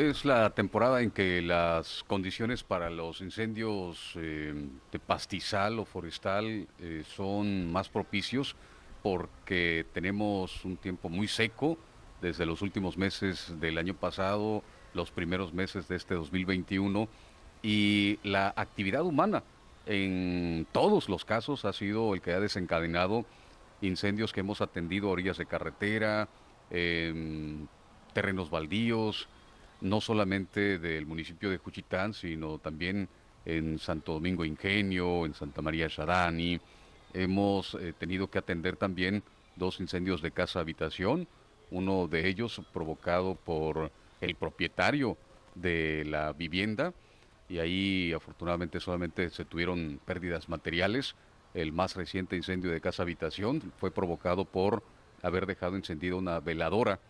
es la temporada en que las condiciones para los incendios em, de pastizal o forestal eh, son más propicios porque tenemos un tiempo muy seco desde los últimos meses del año pasado, los primeros meses de este 2021 y la actividad humana en todos los casos ha sido el que ha desencadenado incendios que hemos atendido a orillas de carretera, em, terrenos baldíos, no solamente del municipio de Juchitán, sino también en Santo Domingo Ingenio, en Santa María Sharani. Hemos eh, tenido que atender también dos incendios de casa habitación, uno de ellos provocado por el propietario de la vivienda y ahí afortunadamente solamente se tuvieron pérdidas materiales. El más reciente incendio de casa habitación fue provocado por haber dejado encendida una veladora